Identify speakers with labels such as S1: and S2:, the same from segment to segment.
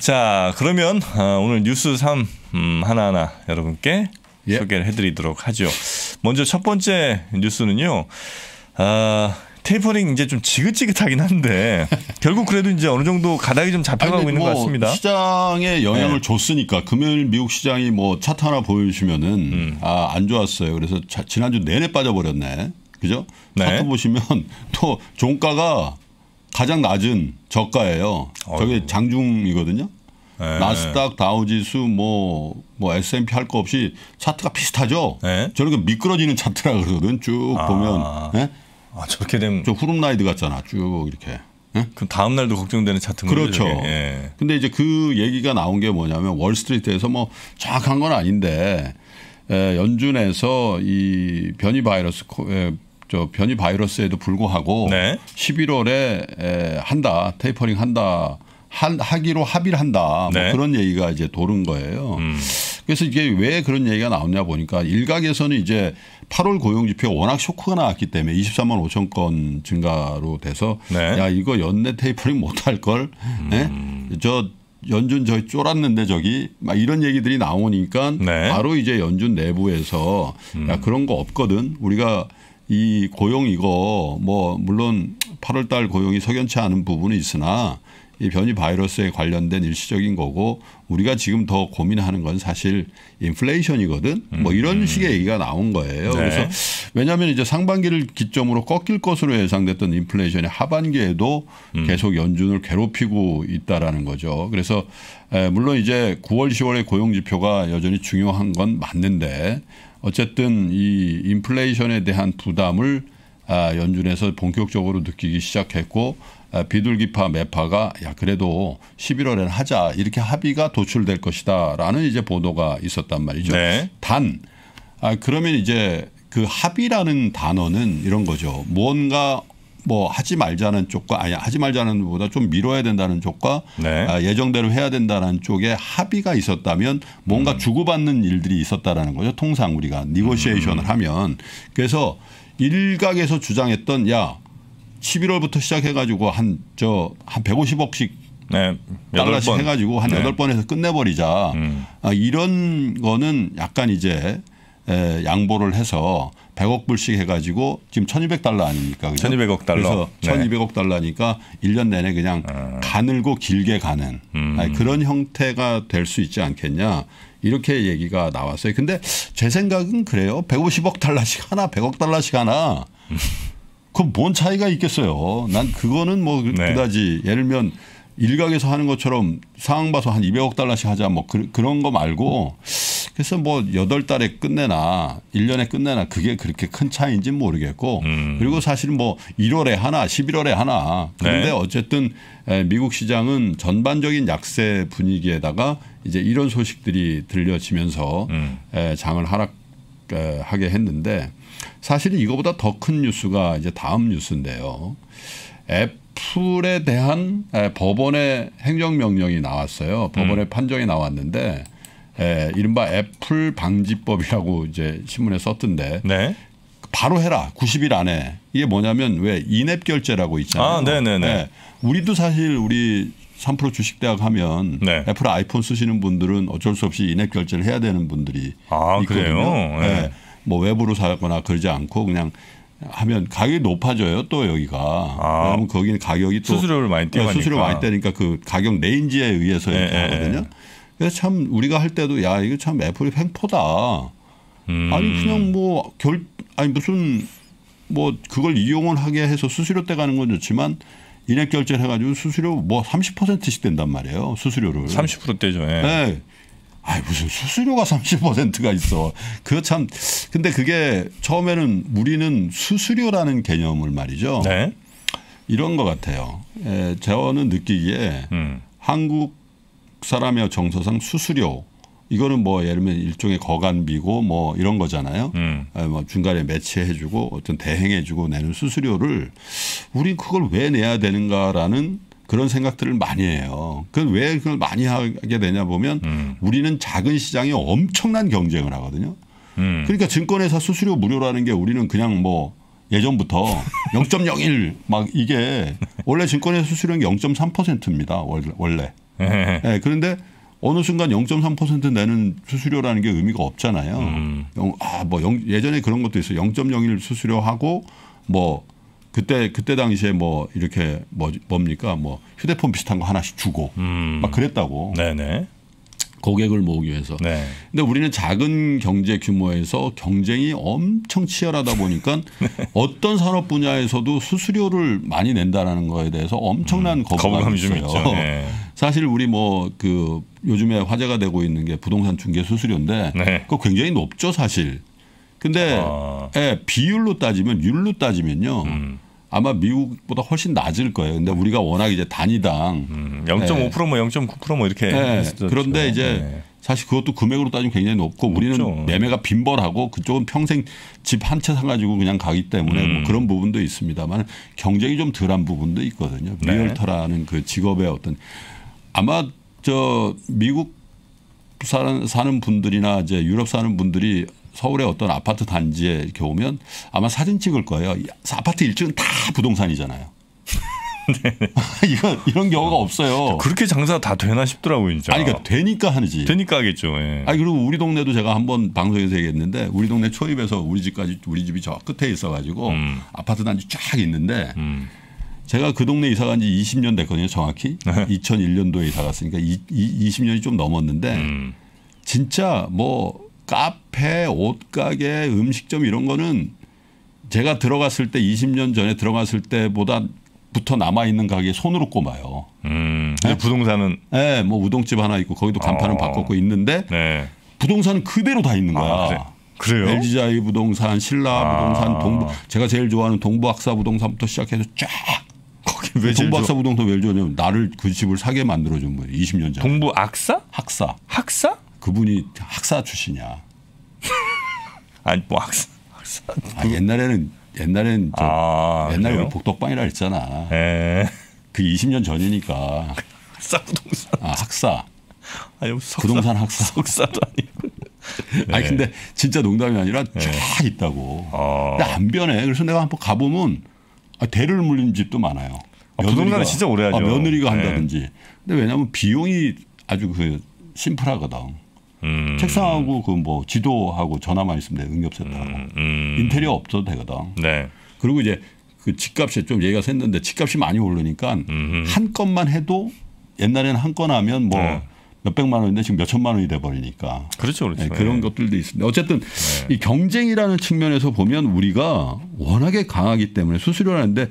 S1: 자, 그러면 어, 오늘 뉴스 3 음, 하나하나 여러분께 예. 소개를 해드리도록 하죠. 먼저 첫 번째 뉴스는요. 아, 테이퍼링 이제 좀 지긋지긋하긴 한데 결국 그래도 이제 어느 정도 가닥이 좀 잡혀가고 있는 것 뭐 같습니다. 시장에 영향을 네. 줬으니까 금요일 미국 시장이 뭐 차트 하나 보여주시면은 음. 아안 좋았어요. 그래서 자, 지난주 내내 빠져버렸네. 그죠? 네. 차트 보시면 또 종가가 가장 낮은 저가예요. 어휴. 저게 장중이거든요. 네. 나스닥, 다우지수, 뭐, 뭐 S&P 할 거 없이 차트가 비슷하죠. 네. 저렇게 미끄러지는 차트라 그러거든. 쭉 아. 보면. 네? 아 저렇게 되면 저 후룸라이드 같잖아. 쭉 이렇게. 네? 그럼 다음 날도 걱정되는 차트 그렇죠. 예. 근데 이제 그 얘기가 나온 게 뭐냐면 월스트리트에서 뭐 정확한 건 아닌데 에, 연준에서 이 변이 바이러스 코, 에, 저 변이 바이러스에도 불구하고 네. 11월에 에, 한다 테이퍼링 한다 한, 하기로 합의를 한다 뭐 네. 뭐 그런 얘기가 이제 도는 거예요. 음. 그래서 이게 왜 그런 얘기가 나오냐 보니까 일각에서는 이제 8월 고용지표가 워낙 쇼크가 나왔기 때문에 23만 5천 건 증가로 돼서 네. 야 이거 연내 테이퍼링 못할 걸. 네? 음. 네? 저 연준 저 쫄았는데 저기 막 이런 얘기들이 나오니까 네. 바로 이제 연준 내부에서 음. 야 그런 거 없거든 우리가 이 고용 이거 뭐 물론 8월 달 고용이 석연치 않은 부분이 있으나 이 변이 바이러스에 관련된 일시적인 거고 우리가 지금 더 고민하는 건 사실 인플레이션이거든. 뭐 음, 이런 음. 식의 얘기가 나온 거예요. 네. 그래서 왜냐하면 이제 상반기를 기점으로 꺾일 것으로 예상됐던 인플레이션이 하반기에도 음. 계속 연준을 괴롭히고 있다라는 거죠. 그래서 에 물론 이제 9월, 10월의 고용 지표가 여전히 중요한 건 맞는데 어쨌든 이 인플레이션에 대한 부담을 아, 연준에서 본격적으로 느끼기 시작했고 아, 비둘기파 매파가 야 그래도 1 1월엔 하자 이렇게 합의가 도출될 것이다라는 이제 보도가 있었단 말이죠. 네. 단 아, 그러면 이제 그 합의라는 단어는 이런 거죠. 무언가 뭐 하지 말자는 쪽과 아니 하지 말자는 보다 좀 미뤄야 된다는 쪽과 네. 아, 예정대로 해야 된다는 쪽에 합의가 있었다면 뭔가 음. 주고받는 일들이 있었다라는 거죠. 통상 우리가 니고시에이션을 음. 하면 그래서 일각에서 주장했던 야 11월부터 시작해 가지고 한 저한 한 150억씩 네, 달러씩 해 가지고 한 네. 여덟 네. 번에서 끝내 버리자. 음. 아, 이런 거는 약간 이제 에, 양보를 해서 100억 불씩 해가지고 지금 1,200달러 아닙니까? 그죠? 1,200억 달러. 그래서 네. 1,200억 달러니까 1년 내내 그냥 아. 가늘고 길게 가는 음. 아니, 그런 형태가 될 수 있지 않겠냐 이렇게 얘기가 나왔어요. 근데 제 생각은 그래요. 150억 달러씩 하나, 100억 달러씩 하나. 그럼 뭔 차이가 있겠어요? 난 그거는 뭐 네. 그다지 예를 들면 일각에서 하는 것처럼 상황 봐서 한 200억 달러씩 하자 뭐 그, 그런 거 말고. 음. 그래서 뭐 여덟 달에 끝내나 일년에 끝내나 그게 그렇게 큰 차이인지는 모르겠고 음. 그리고 사실 뭐 1월에 하나 11월에 하나 그런데 네. 어쨌든 미국 시장은 전반적인 약세 분위기에다가 이제 이런 소식들이 들려지면서 음. 장을 하락하게 했는데 사실 이거보다 더 큰 뉴스가 이제 다음 뉴스인데요. 애플에 대한 법원의 행정명령이 나왔어요. 법원의 음. 판정이 나왔는데 에, 예, 이른바 애플 방지법이라고 이제 신문에 썼던데 네. 바로 해라 90일 안에 이게 뭐냐면 왜 인앱 결제라고 있잖아요. 아, 네네네. 예, 우리도 사실 우리 3% 주식대학 하면 네. 애플 아이폰 쓰시는 분들은 어쩔 수 없이 인앱 결제를 해야 되는 분들이 아, 있거든요. 네. 예. 뭐 외부로 사거나 그러지 않고 그냥 하면 가격이 높아져요 또 여기가 아, 왜냐하 거기는 가격이 또 수수료를 많이 떼니까 예, 수수료 많이 떼니까 그 가격 레인지에 의해서 예, 예 하거든요. 그래서 참 우리가 할 때도 야 이거 참 애플이 횡포다. 음. 아니 그냥 뭐 결 아니 무슨 뭐 그걸 이용을 하게 해서 수수료 떼가는 건 좋지만 인액 결제를 해가지고 수수료 뭐 30%씩 된단 말이에요 수수료를. 30% 떼죠. 예. 네. 아이 무슨 수수료가 30%가 있어. 그거 참 근데 그게 처음에는 우리는 수수료라는 개념을 말이죠. 네. 이런 것 같아요. 예, 저는 느끼기에 음. 한국 사람의 정서상 수수료 이거는 뭐 예를 들면 일종의 거간비고 뭐 이런 거잖아요. 음. 아, 뭐 중간에 매치해주고 어떤 대행해주고 내는 수수료를 우린 그걸 왜 내야 되는가라는 그런 생각들을 많이 해요. 그건 왜 그걸 많이 하게 되냐 보면 음. 우리는 작은 시장에 엄청난 경쟁을 하거든요. 음. 그러니까 증권회사 수수료 무료라는 게 우리는 그냥 뭐 예전부터 0.01 막 이게 원래 증권회사 수수료는 0.3%입니다. 원래. 예, 네. 그런데 어느 순간 0.3% 내는 수수료라는 게 의미가 없잖아요. 음. 아, 뭐 영, 예전에 그런 것도 있어요. 0.01 수수료하고 뭐 그때 그때 당시에 뭐 이렇게 뭐 뭡니까 뭐 휴대폰 비슷한 거 하나씩 주고 음. 막 그랬다고. 네네. 고객을 모으기 위해서. 네. 근데 우리는 작은 경제 규모에서 경쟁이 엄청 치열하다 보니까 네. 어떤 산업 분야에서도 수수료를 많이 낸다라는 거에 대해서 엄청난 음, 거부감이, 거부감이 있어요. 좀 있죠. 네. 사실 우리 뭐 그 요즘에 화제가 되고 있는 게 부동산 중개 수수료인데 네. 그거 굉장히 높죠 사실. 근데 아. 예, 비율로 따지면 율로 따지면요. 음. 아마 미국보다 훨씬 낮을 거예요. 근데 우리가 워낙 이제 단위당 음, 0.5%뭐 예. 0.9%뭐 뭐 이렇게 예. 그런데 그렇죠. 이제 예. 사실 그것도 금액으로 따지면 굉장히 높고 우리는 매매가 빈번하고 그쪽은 평생 집 한 채 사가지고 그냥 가기 때문에 뭐 음. 뭐 그런 부분도 있습니다만 경쟁이 좀 덜한 부분도 있거든요. 네. 리얼터라는 네. 그 직업의 어떤 아마 저 미국 사는, 사는 분들이나 이제 유럽 사는 분들이 서울의 어떤 아파트 단지에 이렇게 오면 아마 사진 찍을 거예요. 아파트 일주은다 부동산이잖아요. 네. 이건 이런 경우가 아, 없어요. 그렇게 장사 다 되나 싶더라고요, 진 아니 그러니까 되니까 하는지. 되니까 하겠죠. 예. 아니 그리고 우리 동네도 제가 한번 방송에서 얘기했는데 우리 동네 초입에서 우리 집까지 우리 집이 저 끝에 있어 가지고 음. 아파트 단지 쫙 있는데 음. 제가 그 동네 이사 간 지 20년 됐거든요, 정확히. 2001년도에 이사 갔으니까 이, 이, 20년이 좀 넘었는데 음. 진짜 뭐 카페, 옷가게, 음식점 이런 거는 제가 들어갔을 때 20년 전에 들어갔을 때보다 부터 남아 있는 가게 손으로 꼽아요. 음, 네? 부동산은 네, 뭐 우동집 하나 있고 거기도 간판은 어. 바꿨고 있는데 네. 부동산은 그대로 다 있는 아, 거야. 아, 그래. 그래요? LG자이 부동산, 신라 아. 부동산, 동부 제가 제일 좋아하는 동부학사 부동산부터 시작해서 쫙 동부학사 부동산 왜 좋냐면 나를 그 집을 사게 만들어준 거예요. 20년 전. 동부 악사? 학사. 학사? 그분이 학사 출신이야. 아니 뭐 학사. 학사. 아, 옛날에는 옛날에는저 아, 옛날 우리 복덕방이라 했잖아. 예. 그 20년 전이니까. 학사 부동산. 아 학사. 아니 석사, 부동산 학사. 석사도 아니고. 네. 아니 근데 진짜 농담이 아니라 네. 있다고. 아. 근데 안 변해. 그래서 내가 한번 가보면 아, 대를 물린 집도 많아요. 아, 부동산은 진짜 오래 하죠. 아, 며느리가 네. 한다든지. 네. 근데 왜냐하면 비용이 아주 그 심플하거든. 음. 책상하고 그 뭐 지도하고 전화만 있으면 돼 응급센터하고 음. 음. 인테리어 없어도 되거든. 네. 그리고 이제 그집값이좀 얘기가 샜는데 집값이 많이 오르니까 한 건만 해도 옛날에는 한 건 하면 뭐 네. 몇백만 원인데 지금 몇천만 원이 돼버리니까. 그렇죠. 그렇죠. 네, 그런 네. 것들도 있습니다. 어쨌든 네. 이 경쟁이라는 측면에서 보면 우리가 워낙에 강하기 때문에 수수료라는데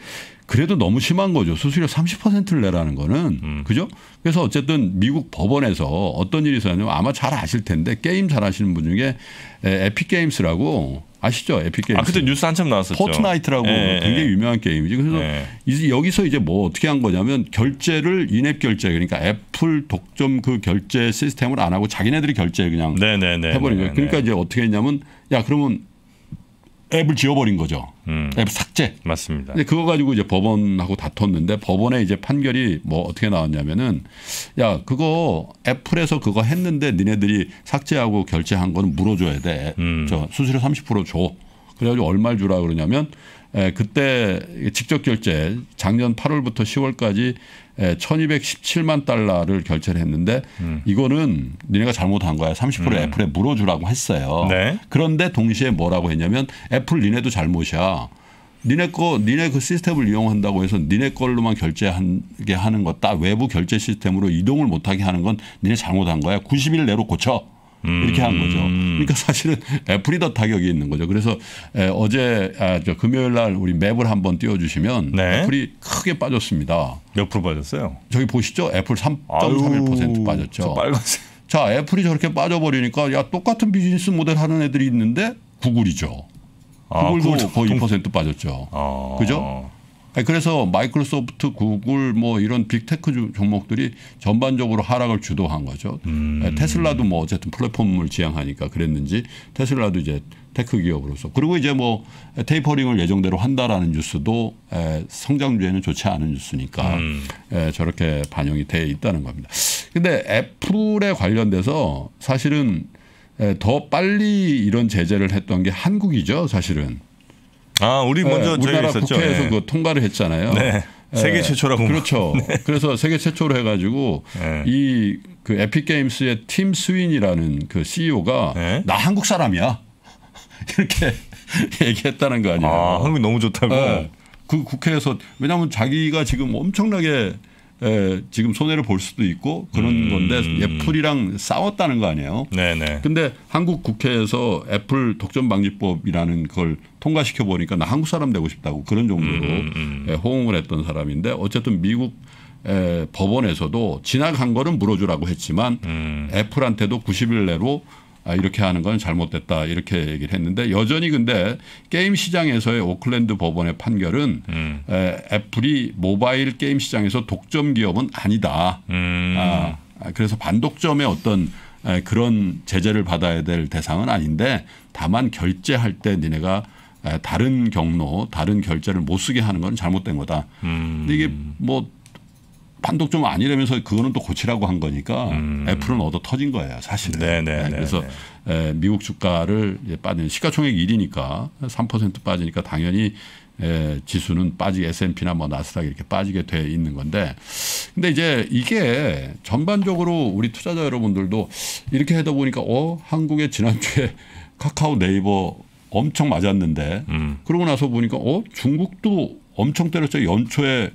S1: 그래도 너무 심한 거죠. 수수료 30%를 내라는 거는 음. 그죠? 그래서 어쨌든 미국 법원에서 어떤 일이 있었냐면 아마 잘 아실 텐데 게임 잘 하시는 분 중에 에픽 게임스라고 아시죠? 에픽 게임스. 아 그때 뉴스 한참 나왔었죠. 포트나이트라고 예, 굉장히 예, 예. 유명한 게임이지. 그래서 예. 이제 여기서 이제 뭐 어떻게 한 거냐면 결제를 인앱 결제 그러니까 애플 독점 그 결제 시스템을 안 하고 자기네들이 결제 그냥 네, 네, 네, 해버린 네, 거예요. 네, 그러니까 네. 이제 어떻게 했냐면 야 그러면 앱을 지워버린 거죠. 음. 앱 삭제. 맞습니다. 근데 그거 가지고 이제 법원하고 다퉜는데 법원의 이제 판결이 뭐 어떻게 나왔냐면은 야 그거 애플에서 그거 했는데 니네들이 삭제하고 결제한 거는 물어줘야 돼. 음. 저 수수료 30% 줘. 그래가지고 얼마를 주라 그러냐면 에, 예, 그때 직접 결제 작년 8월부터 10월까지 예, 1217만 달러를 결제를 했는데 음. 이거는 니네가 잘못한 거야. 30% 음. 애플에 물어주라고 했어요. 네. 그런데 동시에 뭐라고 했냐면 애플 니네도 잘못이야. 니네 거 니네 그 시스템을 이용한다고 해서 니네 걸로만 결제하게 하는 것다 외부 결제 시스템으로 이동을 못하게 하는 건 니네 잘못한 거야. 90일 내로 고쳐. 이렇게 한 거죠. 음. 그러니까 사실은 애플이 더 타격이 있는 거죠. 그래서 어제 아, 저 금요일 날 우리 맵을 한번 띄워주시면 네. 애플이 크게 빠졌습니다. 몇 프로 빠졌어요? 저기 보시죠. 애플 3.31% 빠졌죠. 빨간색. 자, 애플이 저렇게 빠져버리니까 야 똑같은 비즈니스 모델 하는 애들이 있는데 구글이죠.
S2: 구글도 아, 구글, 거의 2%
S1: 빠졌죠. 아. 그죠? 네, 그래서 마이크로소프트, 구글 뭐 이런 빅테크 종목들이 전반적으로 하락을 주도한 거죠. 네, 음. 테슬라도 뭐 어쨌든 플랫폼을 지향하니까 그랬는지 테슬라도 이제 테크 기업으로서 그리고 이제 뭐 테이퍼링을 예정대로 한다라는 뉴스도 성장주에는 좋지 않은 뉴스니까 음. 저렇게 반영이 돼 있다는 겁니다. 근데 애플에 관련돼서 사실은 더 빨리 이런 제재를 했던 게 한국이죠, 사실은. 아, 우리 먼저 네, 우리나라 있었죠. 국회에서 네. 그 통과를 했잖아요. 네. 네. 세계 최초라고. 뭐. 그렇죠. 네. 그래서 세계 최초로 해가지고 네. 이그 에픽 게임스의 팀 스윈이라는 그 CEO가 나 한국 사람이야 이렇게 얘기했다는 거 아니에요. 아, 한국 너무 좋다고. 그 국회에서 왜냐하면 자기가 지금 엄청나게 에, 예, 지금 손해를 볼 수도 있고 그런 음. 건데 음. 애플이랑 싸웠다는 거 아니에요. 네네. 네. 근데 한국 국회에서 애플 독점 방지법이라는 걸 통과시켜 보니까 나 한국 사람 되고 싶다고 그런 정도로 음. 에, 음, 음. 예, 호응을 했던 사람인데 어쨌든 미국 에, 예, 법원에서도 지나간 거는 물어주라고 했지만 음. 애플한테도 90일 내로 아, 이렇게 하는 건 잘못됐다 이렇게 얘기를 했는데 여전히 근데 게임 시장에서의 오클랜드 법원의 판결은 음. 애플이 모바일 게임 시장에서 독점 기업은 아니다. 음. 아, 아 그래서 반독점의 어떤 그런 제재를 받아야 될 대상은 아닌데 다만 결제할 때 니네가 다른 경로, 다른 결제를 못 쓰게 하는 건 잘못된 거다. 음. 근데 이게 뭐 판독 좀 아니라면서 그거는 또 고치라고 한 거니까 음. 애플은 얻어 터진 거예요 사실은. 네네 네, 네, 네, 그래서 네. 에, 미국 주가를 빠진 시가총액 1위니까 3% 빠지니까 당연히 에, 지수는 빠지 S&P나 뭐 나스닥 이렇게 빠지게 돼 있는 건데 근데 이제 이게 전반적으로 우리 투자자 여러분들도 이렇게 하다 보니까 어 한국에 지난주에 카카오 네이버 엄청 맞았는데 음. 그러고 나서 보니까 어 중국도 엄청 때렸죠 연초에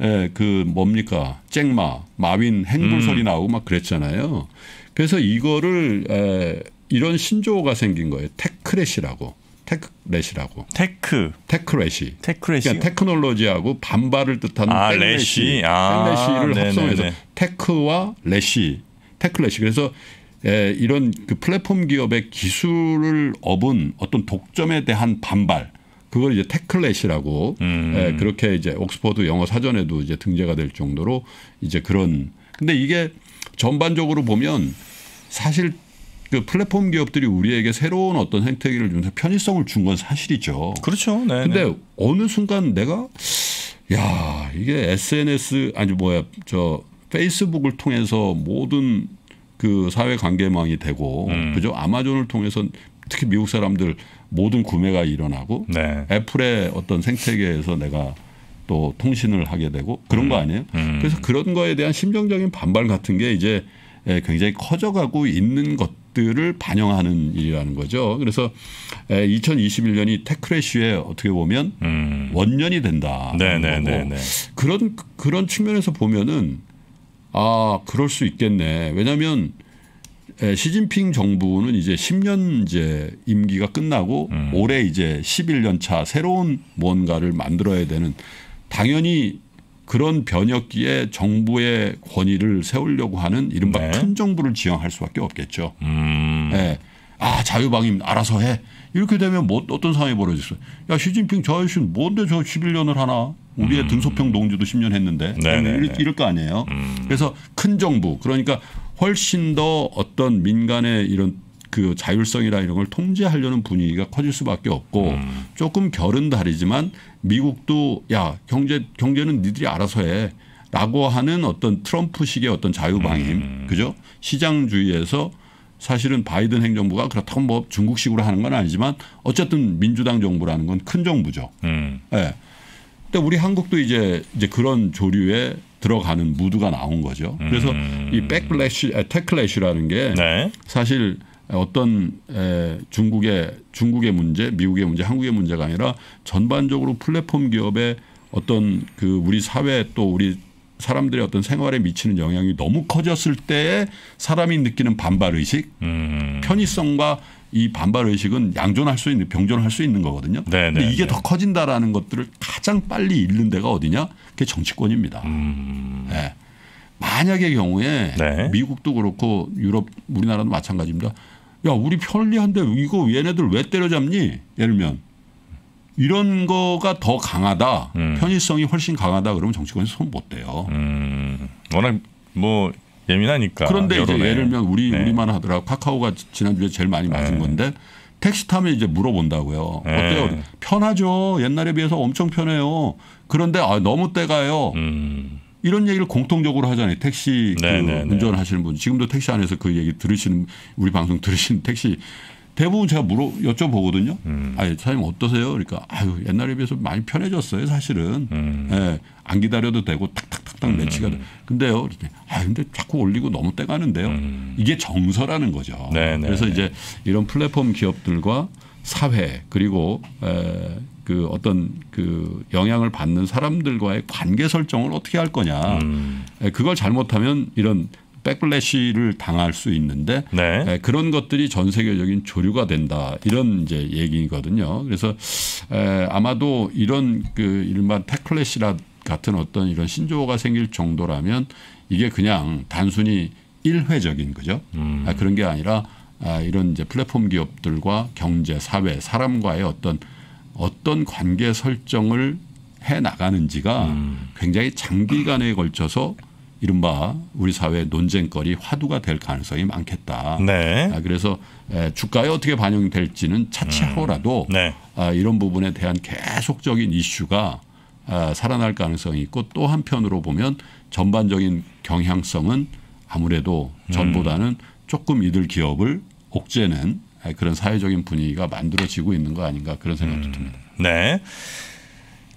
S1: 예, 그 뭡니까 잭마 마윈 행불 소리 음. 나오고 막 그랬잖아요. 그래서 이거를 에, 이런 신조어가 생긴 거예요. 테크래시라고. 테크래시라고. 테크. 테크래시. 테크래시. 그러니까 테크놀로지하고 반발을 뜻하는 아, 래시. 아, 래시를 합성해서 테크와 래시. 테크래시. 그래서 에, 이런 그 플랫폼 기업의 기술을 업은 어떤 독점에 대한 반발 그걸 이제 테클렛이라고 음. 예, 그렇게 이제 옥스퍼드 영어 사전에도 이제 등재가 될 정도로 이제 그런 근데 이게 전반적으로 보면 사실 그 플랫폼 기업들이 우리에게 새로운 어떤 생태계를 주면서 편의성을 준 건 사실이죠. 그렇죠. 네, 네. 근데 어느 순간 내가 야 이게 SNS 아니 뭐야 저 페이스북을 통해서 모든 그 사회 관계망이 되고 음. 그죠 아마존을 통해서 특히 미국 사람들 모든 구매가 일어나고 네. 애플의 어떤 생태계에서 내가 또 통신을 하게 되고 그런 음. 거 아니에요? 음. 그래서 그런 거에 대한 심정적인 반발 같은 게 이제 예, 굉장히 커져가고 있는 것들을 반영하는 일이라는 거죠. 그래서 2021년이 예, 테크래쉬에 어떻게 보면 음. 원년이 된다. 네네네. 네, 네, 네. 그런 그런 측면에서 보면은 아 그럴 수 있겠네. 왜냐하면 예, 시진핑 정부는 이제 10년제 임기가 끝나고 음. 올해 이제 11년 차 새로운 무언가를 만들어야 되는 당연히 그런 변혁기에 정부의 권위를 세우려고 하는 이른바 네. 큰 정부를 지향할 수밖에 없겠죠. 음. 네. 아 자유방임 알아서 해 이렇게 되면 뭐 어떤 상황이 벌어질어야 시진핑 저아저 뭔데 저 11년을 하나? 우리의 음. 등소평 농지도 10년 했는데 네, 이럴, 네, 네. 이럴, 거 아니에요. 음. 그래서 큰 정부 그러니까 훨씬 더 어떤 민간의 이런 그 자율성이나 이런 걸 통제하려는 분위기가 커질 수밖에 없고 음. 조금 결은 다르지만 미국도 야 경제 경제는 니들이 알아서 해. 라고 하는 어떤 트럼프식의 어떤 자유방임, 음. 그죠? 시장주의에서 사실은 바이든 행정부가 그렇다고 뭐 중국식으로 하는 건 아니지만 어쨌든 민주당 정부라는 건 큰 정부죠. 음. 예. 근데 우리 한국도 이제 이제 그런 조류에 들어가는 무드가 나온 거죠. 그래서 음. 이 백플래시, 테클래시라는 게 네. 사실 어떤 에, 중국의 중국의 문제, 미국의 문제, 한국의 문제가 아니라 전반적으로 플랫폼 기업의 어떤 그 우리 사회 또 우리 사람들의 어떤 생활에 미치는 영향이 너무 커졌을 때에 사람이 느끼는 반발 의식, 음. 편의성과 이 반발 의식은 양존할 수 있는 병존할 수 있는 거거든요. 네네, 근데 네, 이게 네. 더 커진다라는 것들을 다 가장 빨리 잃는 데가 어디냐? 그게 정치권입니다. 음. 네. 만약의 경우에 네. 미국도 그렇고 유럽 우리나라도 마찬가지입니다. 야 우리 편리한데 이거 얘네들 왜 때려잡니? 예를 들면 이런 거가 더 강하다. 음. 편의성이 훨씬 강하다. 그러면 정치권에서손못 대요. 음. 워낙 뭐 예민하니까. 그런데 이제 예를 들면 우리 네. 우리만 하더라. 카카오가 지난주에 제일 많이 맞은 네. 건데 택시 타면 이제 물어본다고요. 네. 어때요? 편하죠. 옛날에 비해서 엄청 편해요. 그런데 아, 너무 때가요. 음. 이런 얘기를 공통적으로 하잖아요. 택시 그 네, 네, 네. 운전하시는 분. 지금도 택시 안에서 그 얘기 들으시는 우리 방송 들으시는 택시 대부분 제가 물어 여쭤보거든요. 음. 아, 사장님 어떠세요? 그러니까 아유 옛날에 비해서 많이 편해졌어요. 사실은 음. 예, 안 기다려도 되고 탁탁 딱 매치가 돼. 음. 근데요. 이렇게, 니아 근데 자꾸 올리고 너무 떼가는데요. 음. 이게 정서라는 거죠. 네네. 네, 그래서 네. 이제 이런 플랫폼 기업들과 사회 그리고 에, 그 어떤 그 영향을 받는 사람들과의 관계 설정을 어떻게 할 거냐. 음. 그걸 잘못하면 이런 백플래시를 당할 수 있는데 네. 그런 것들이 전 세계적인 조류가 된다 이런 이제 얘기거든요. 그래서 에, 아마도 이런 그 일반 테클래시라 같은 어떤 이런 신조어가 생길 정도라면 이게 그냥 단순히 일회적인 거죠. 음. 아, 그런 게 아니라 아, 이런 이제 플랫폼 기업들과 경제, 사회, 사람과의 어떤 어떤 관계 설정을 해 나가는지가 음. 굉장히 장기간에 걸쳐서 이른바 우리 사회 의 논쟁거리 화두가 될 가능성이 많겠다. 네. 아, 그래서 에, 주가에 어떻게 반영될지는 차치하고라도 음. 네. 아, 이런 부분에 대한 계속적인 이슈가 어, 살아날 가능성이 있고 또 한편으로 보면 전반적인 경향성은 아무래도 음. 전보다는 음. 조금 이들 기업을 옥죄는 그런 사회적인 분위기가 만들어지고 있는 거 아닌가 그런 생각도 음. 듭니다. 네.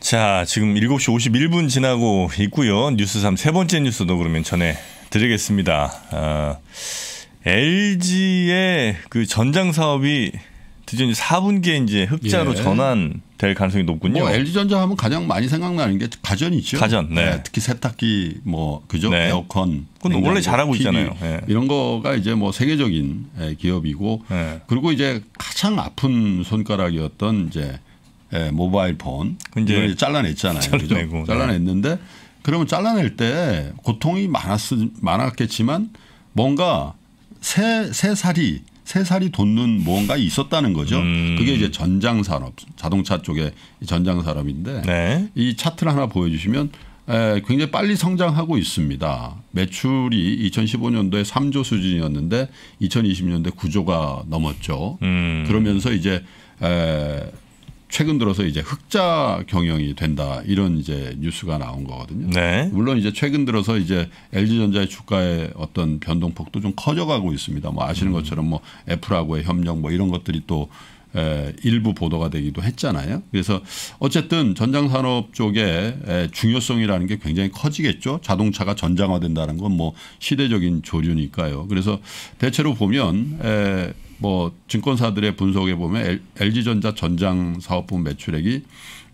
S1: 자, 지금 7시 51분 지나고 있고요. 뉴스 3 세 번째 뉴스도 그러면 전해 드리겠습니다. 어, LG의 그 전장 사업이 드디어 이제 4분기에 이제 흑자로 예. 전환 될 가능성이 높군요. 뭐 LG전자 하면 가장 많이 생각나는 게 가전이죠. 가전. 네. 네, 특히 세탁기 뭐 그죠? 네. 에어컨. 그건 원래 잘하고 TV 있잖아요. 네. 이런 거가 이제 뭐 세계적인 예, 기업이고 네. 그리고 이제 가장 아픈 손가락이었던 이제 예, 모바일 폰. 이제 잘라냈잖아요. 잘라내고, 네. 잘라냈는데 그러면 잘라낼 때 고통이 많았 많았겠지만 뭔가 새, 새 살이 새살이 돋는 뭔가 있었다는 거죠. 음. 그게 이제 전장 산업, 자동차 쪽의 전장 산업인데 네. 이 차트를 하나 보여주시면 에, 굉장히 빨리 성장하고 있습니다. 매출이 2015년도에 3조 수준이었는데 2 0 2 0년도에 9조가 넘었죠. 음. 그러면서 이제 에, 최근 들어서 이제 흑자 경영이 된다 이런 이제 뉴스가 나온 거거든요. 네. 물론 이제 최근 들어서 이제 LG전자의 주가의 어떤 변동폭도 좀 커져가고 있습니다. 뭐 아시는 것처럼 뭐 애플하고의 협력 뭐 이런 것들이 또 일부 보도가 되기도 했잖아요. 그래서 어쨌든 전장산업 쪽에 중요성이라는 게 굉장히 커지겠죠. 자동차가 전장화된다는 건 뭐 시대적인 조류니까요. 그래서 대체로 보면 뭐 증권사들의 분석에 보면 LG전자 전장 사업부 매출액이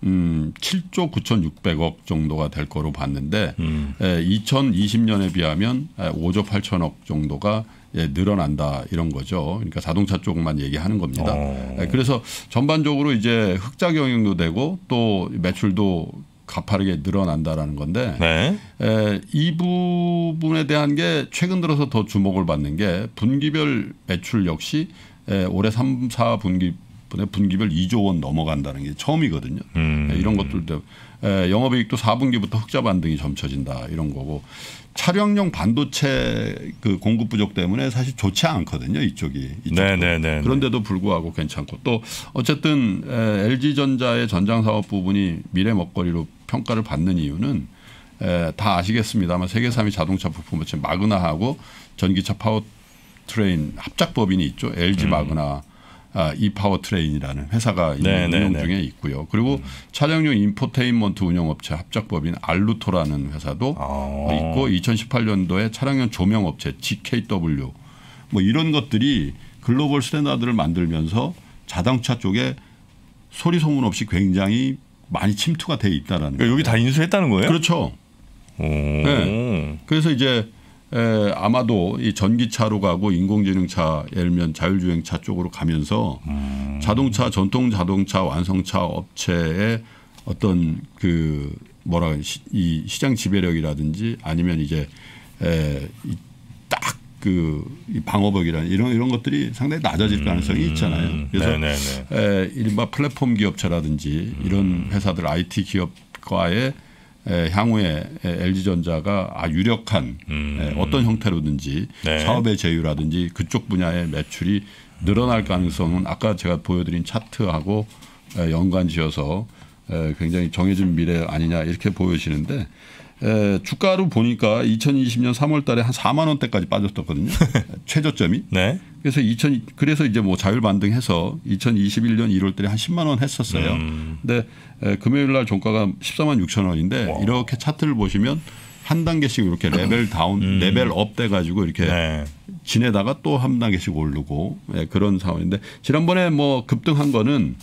S1: 음 7조 9,600억 정도가 될 거로 봤는데 음. 2020년에 비하면 5조 8천억 정도가 예, 늘어난다 이런 거죠. 그러니까 자동차 쪽만 얘기하는 겁니다. 오. 어. 예, 그래서 전반적으로 이제 흑자 경영도 되고 또 매출도 가파르게 늘어난다라는 건데 네. 에, 예, 이 부분에 대한 게 최근 들어서 더 주목을 받는 게 분기별 매출 역시 에, 예, 올해 3, 4분기 분기별 2조 원 넘어간다는 게 처음이거든요. 음. 에, 이런 것들도 에, 예, 영업이익도 4분기부터 흑자 반등이 점쳐진다 이런 거고 차량용 반도체 그 공급 부족 때문에 사실 좋지 않거든요 이쪽이 네네네 네, 네, 네. 그런데도 불구하고 괜찮고 또 어쨌든 에, 예, LG 전자의 전장 사업 부분이 미래 먹거리로 평가를 받는 이유는 에, 예, 다 아시겠습니다만 세계 3위 자동차 부품 업체 마그나하고 전기차 파워 트레인 합작 법인이 있죠 LG 음. 마그나 아, 이 파워트레인이라는 회사가 있는 네, 네, 운영 네. 중에 있고요. 그리고 음. 차량용 인포테인먼트 운영업체 합작법인 알루토라는 회사도 아. 있고 2018년도에 차량용 조명업체 GKW 뭐 이런 것들이 글로벌 스탠다드를 만들면서 자동차 쪽에 소리 소문 없이 굉장히 많이 침투가 돼 있다라는. 그러니까 여기 다 인수했다는 거예요? 그렇죠. 오. 네. 그래서 이제 에, 예, 아마도 이 전기차로 가고 인공지능차 예를 들면 자율주행차 쪽으로 가면서 음. 자동차 전통 자동차 완성차 업체의 어떤 그 뭐라 이 시장 지배력이라든지 아니면 이제 딱 그 방어벽이라는 이런 이런 것들이 상당히 낮아질 음. 가능성이 있잖아요. 그래서 네, 네, 네. 에, 이른바 플랫폼 기업체라든지 이런 음. 회사들 IT 기업과의 향후에 LG전자가 아 유력한 음. 어떤 형태로든지 네. 사업의 제휴라든지 그쪽 분야의 매출이 늘어날 가능성은 아까 제가 보여드린 차트하고 연관지어서 굉장히 정해진 미래 아니냐 이렇게 보여지는데 에, 주가로 보니까 2020년 3월 달에 한 4만 원대까지 빠졌었거든요. 최저점이. 네. 그래서 2000 그래서 이제 뭐 자율 반등해서 2021년 1월 달에 한 10만 원 했었어요. 음. 근데 금요일 날 종가가 14만 6천 원인데 와. 이렇게 차트를 보시면 한 단계씩 이렇게 레벨 다운, 음. 레벨 업 돼가지고 이렇게 네. 지내다가 또 한 단계씩 오르고 네, 그런 상황인데 지난번에 뭐 급등한 거는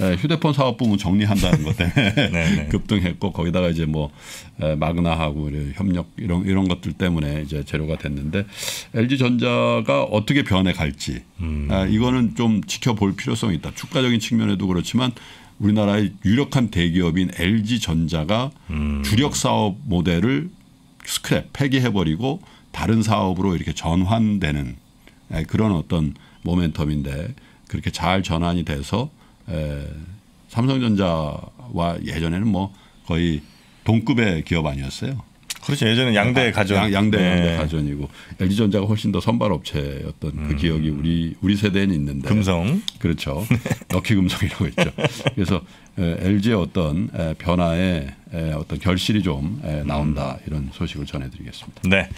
S1: 예, 휴대폰 사업 부문 정리한다는 것 때문에 네, 네. 급등했고 거기다가 이제 뭐 마그나하고 협력 이런 이런 것들 때문에 이제 재료가 됐는데 LG 전자가 어떻게 변해 갈지 음. 아, 이거는 좀 지켜볼 필요성이 있다. 주가적인 측면에도 그렇지만 우리나라의 유력한 대기업인 LG 전자가 음. 주력 사업 모델을 스크랩 폐기해버리고 다른 사업으로 이렇게 전환되는 그런 어떤 모멘텀인데 그렇게 잘 전환이 돼서 에, 예, 삼성전자와 예전에는 뭐 거의 동급의 기업 아니었어요. 그렇죠. 예전에 양대 아, 가전. 양, 양대, 네. 양대 가전이고 LG전자가 훨씬 더 선발 업체였던 그 음. 기억이 우리 우리 세대에는 있는데. 금성. 그렇죠. 네. 럭키 금성이라고 했죠. 그래서 LG의 어떤 변화에 어떤 결실이 좀 나온다 음. 이런 소식을 전해드리겠습니다. 네.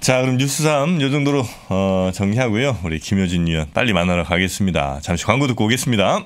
S1: 자 그럼 뉴스 3요 정도로 어, 정리하고요. 우리 김효진 위원 빨리 만나러 가겠습니다. 잠시 광고 듣고 오겠습니다.